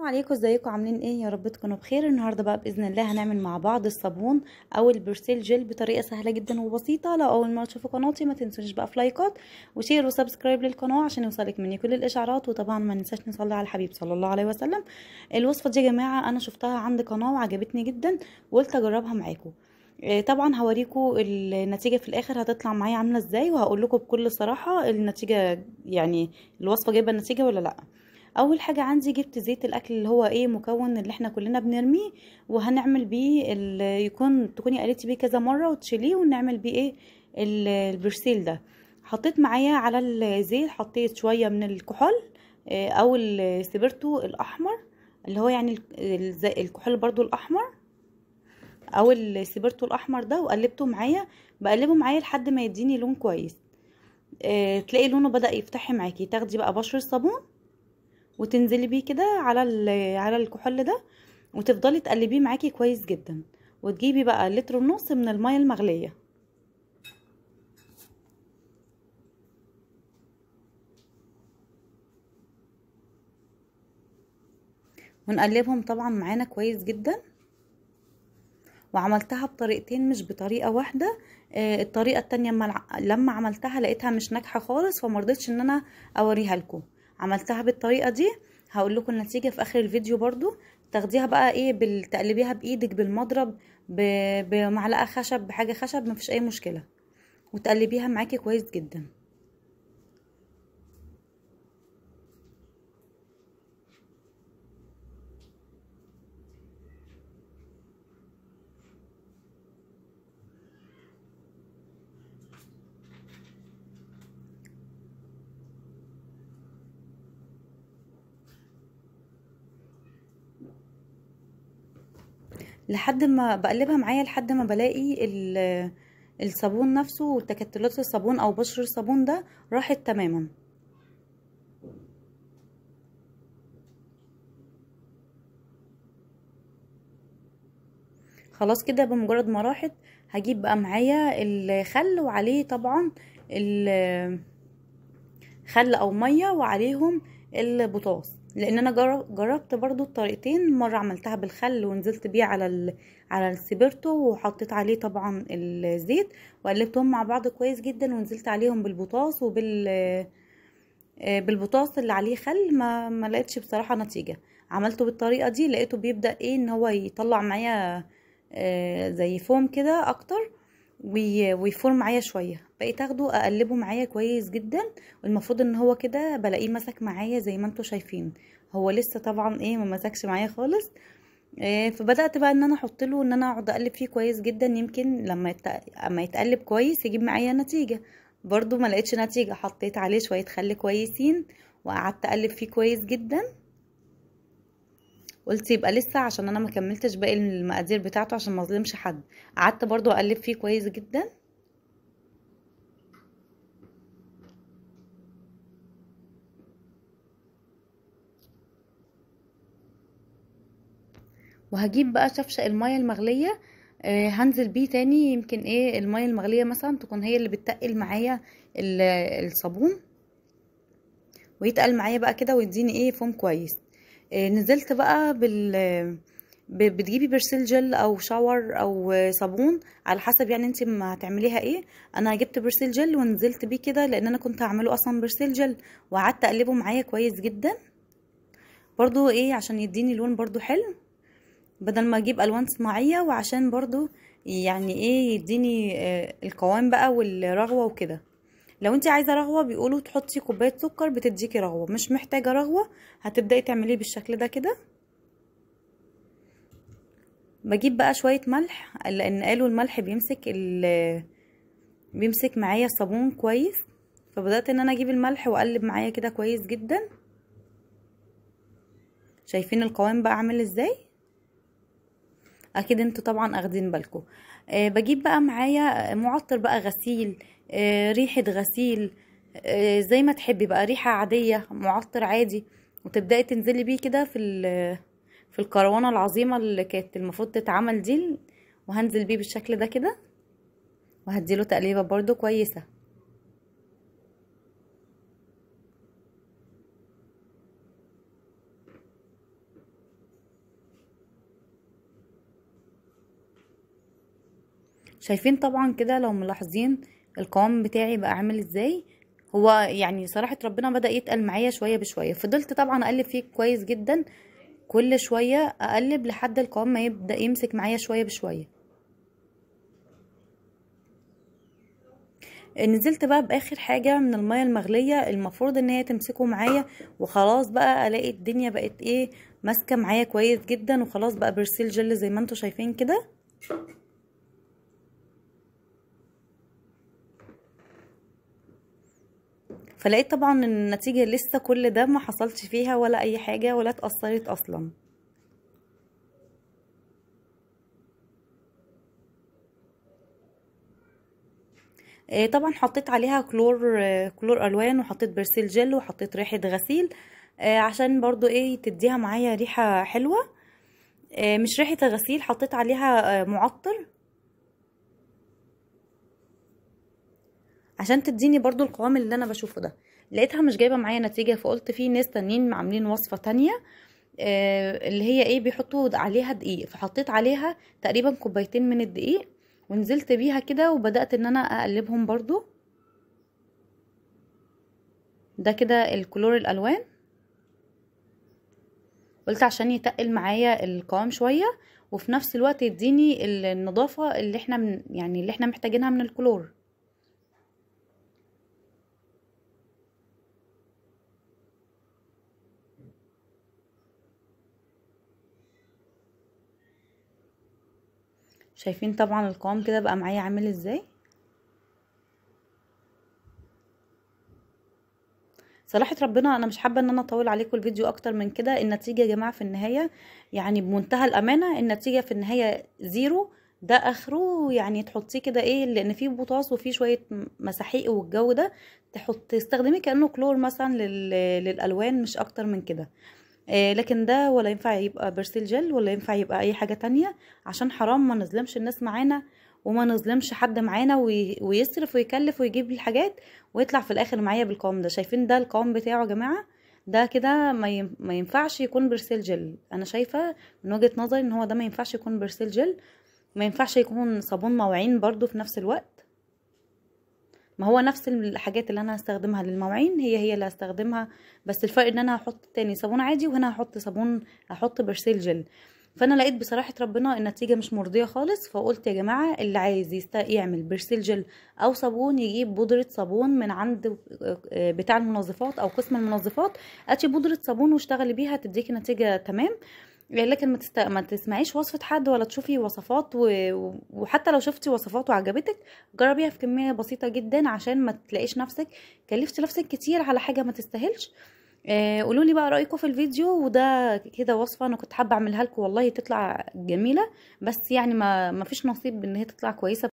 السلام عليكم ازيكم عاملين ايه يا رب تكونوا بخير النهارده بقى باذن الله هنعمل مع بعض الصابون او البرسيل جل بطريقه سهله جدا وبسيطه لو اول مره تشوفوا قناتي ما تنسونيش بقى في لايكات وشير وسبسكرايب للقناه عشان يوصلك مني كل الاشعارات وطبعا ما ننساش نصلي على الحبيب صلى الله عليه وسلم الوصفه دي يا جماعه انا شفتها عند قناه وعجبتني جدا وقلت اجربها معاكم آه، طبعا هوريكم النتيجه في الاخر هتطلع معايا عامله ازاي وهقول لكم بكل صراحه النتيجه يعني الوصفه جايبه النتيجه ولا لا اول حاجه عندي جبت زيت الاكل اللي هو ايه مكون اللي احنا كلنا بنرميه وهنعمل بيه يكون تكوني قليتي بيه كذا مره وتشيليه ونعمل بيه ايه البرسيل ده حطيت معايا على الزيت حطيت شويه من الكحول آه، او السبرتو الاحمر اللي هو يعني الكحول برضو الاحمر او السبرتو الاحمر ده وقلبته معايا بقلبه معايا لحد ما يديني لون كويس آه، تلاقي لونه بدا يفتحي معاكي تاخدي بقى بشره صابون وتنزلي بيه كده على على الكحول ده وتفضلي تقلبيه معاكي كويس جدا وتجيبي بقى لتر ونص من الميه المغليه ونقلبهم طبعا معانا كويس جدا وعملتها بطريقتين مش بطريقه واحده آه، الطريقه التانية لما عملتها لقيتها مش ناجحه خالص فمرضتش ان انا اوريها لكم عملتها بالطريقه دي هقول لكم النتيجه في اخر الفيديو برضو تاخديها بقى ايه تقلبيها بايدك بالمضرب بمعلقه خشب بحاجه خشب مفيش اي مشكله وتقلبيها معاكي كويس جدا لحد ما بقلبها معايا لحد ما بلاقي الصابون نفسه وتكتلات الصابون او بشر الصابون ده راحت تماما خلاص كده بمجرد ما راحت هجيب بقى معايا الخل وعليه طبعا الخل او ميه وعليهم البطاس لان انا جربت برضو الطريقتين مره عملتها بالخل ونزلت بيه على ال... على السبرتو وحطيت عليه طبعا الزيت وقلبتهم مع بعض كويس جدا ونزلت عليهم بالبطاس وبال آه، بالبطاس اللي عليه خل ما ما لقيتش بصراحه نتيجه عملته بالطريقه دي لقيته بيبدا ايه ان هو يطلع معايا آه، زي فوم كده اكتر ويفور معايا شويه بقيت اخده اقلبه معايا كويس جدا والمفروض ان هو كده بلاقيه مسك معايا زي ما انتم شايفين هو لسه طبعا ايه ما مسكش معايا خالص إيه فبدات بقى ان انا احط له ان انا اقعد اقلب فيه كويس جدا يمكن لما يت... اما يتقلب كويس يجيب معايا نتيجه برضو ما لقيتش نتيجه حطيت عليه شويه خل كويسين وقعدت اقلب فيه كويس جدا قلت يبقى لسه عشان انا ما كملتش باقي المقادير بتاعته عشان ما اظلمش حد قعدت برضو اقلب فيه كويس جدا وهجيب بقى شفشق الميه المغليه آه هنزل بيه تاني يمكن ايه الميه المغليه مثلا تكون هي اللي بتتقل معايا الصابون ويتقل معايا بقى كده ويديني ايه فوم كويس آه، نزلت بقى بال بتجيبي برسيل جل او شاور او صابون على حسب يعني انت ما هتعمليها ايه انا جبت برسيل جل ونزلت بيه كده لان انا كنت هعمله اصلا برسيل جل وقعدت اقلبه معايا كويس جدا برضو ايه عشان يديني لون برضو حلو بدل ما اجيب الوان صناعيه وعشان برضو يعني ايه يديني آه، القوام بقى والرغوه وكده لو انت عايزه رغوه بيقولوا تحطي كوبايه سكر بتديكي رغوه مش محتاجه رغوه هتبداي تعمليه بالشكل ده كده بجيب بقى شويه ملح لان قالوا الملح بيمسك ال بيمسك معايا الصابون كويس فبدات ان انا اجيب الملح واقلب معايا كده كويس جدا شايفين القوام بقى عامل ازاي اكيد انتوا طبعا اخدين بالكم أه بجيب بقى معايا معطر بقى غسيل آه، ريحة غسيل آه، زي ما تحبي بقى ريحة عادية معطر عادي وتبدأي تنزلي بيه كده في في الكروانة العظيمة اللي كانت المفروض تتعمل دي وهنزل بيه بالشكل ده كده وهديله تقليبة برضو كويسة شايفين طبعا كده لو ملاحظين القوام بتاعي بقى عامل ازاي هو يعني صراحة ربنا بدأ يتقل معايا شوية بشوية فضلت طبعا اقلب فيه كويس جدا كل شوية اقلب لحد القوام ما يبدأ يمسك معايا شوية بشوية نزلت بقى باخر حاجه من الميه المغليه المفروض ان هي تمسكه معايا وخلاص بقى الاقي الدنيا بقت ايه ماسكه معايا كويس جدا وخلاص بقى برسيل جل زي ما انتم شايفين كده فلقيت طبعا ان النتيجة لسه كل ده ما حصلتش فيها ولا اي حاجة ولا اتأثرت اصلا آه، طبعا حطيت عليها كلور آه، كلور الوان وحطيت برسيل جل وحطيت ريحه غسيل آه، عشان برضو ايه تديها معايا ريحه حلوه مش ريحه غسيل حطيت عليها معطر عشان تديني برضو القوام اللي انا بشوفه ده لقيتها مش جايبه معايا نتيجه فقلت في ناس تانيين عاملين وصفه تانية آه، اللي هي ايه بيحطوا عليها دقيق فحطيت عليها تقريبا كوبايتين من الدقيق ونزلت بيها كده وبدات ان انا اقلبهم برضو ده كده الكلور الالوان قلت عشان يتقل معايا القوام شويه وفي نفس الوقت يديني النظافه اللي احنا من يعني اللي احنا محتاجينها من الكلور شايفين طبعا القوام كده بقى معايا عامل ازاي صراحة ربنا انا مش حابة ان انا اطول عليكم الفيديو اكتر من كده النتيجة يا جماعة في النهاية يعني بمنتهى الامانة النتيجة في النهاية زيرو ده اخره يعني تحطيه كده ايه لان فيه بوطاس وفيه شويه مساحيق والجو ده تحط تستخدميه كانه كلور مثلا للالوان مش اكتر من كده آه، لكن ده ولا ينفع يبقى برسيل جل ولا ينفع يبقى اي حاجه تانية عشان حرام ما نظلمش الناس معانا وما نظلمش حد معانا ويصرف ويكلف ويجيب الحاجات ويطلع في الاخر معايا بالقوام ده شايفين ده القوام بتاعه يا جماعه ده كده ما ينفعش يكون برسيل جل انا شايفه من وجهه نظري ان هو ده ما ينفعش يكون برسيل جل ما ينفعش يكون صابون مواعين برضو في نفس الوقت ما هو نفس الحاجات اللي انا هستخدمها للمواعين هي هي اللي هستخدمها بس الفرق ان انا هحط تاني صابون عادي وهنا هحط صابون هحط برسيل جل فانا لقيت بصراحه ربنا النتيجه مش مرضيه خالص فقلت يا جماعه اللي عايز يست... يعمل برسيل جل او صابون يجيب بودره صابون من عند آه، بتاع المنظفات او قسم المنظفات هاتي بودره صابون واشتغلي بيها تديكي نتيجه تمام لكن ما, تسمعيش وصفة حد ولا تشوفي وصفات و... وحتى لو شفتي وصفات وعجبتك جربيها في كمية بسيطة جدا عشان ما تلاقيش نفسك كلفتي نفسك كتير على حاجة ما تستاهلش آه، قولوا لي بقى رايكم في الفيديو وده كده وصفه انا كنت حابه اعملها لكم والله تطلع جميله بس يعني ما ما فيش نصيب ان هي تطلع كويسه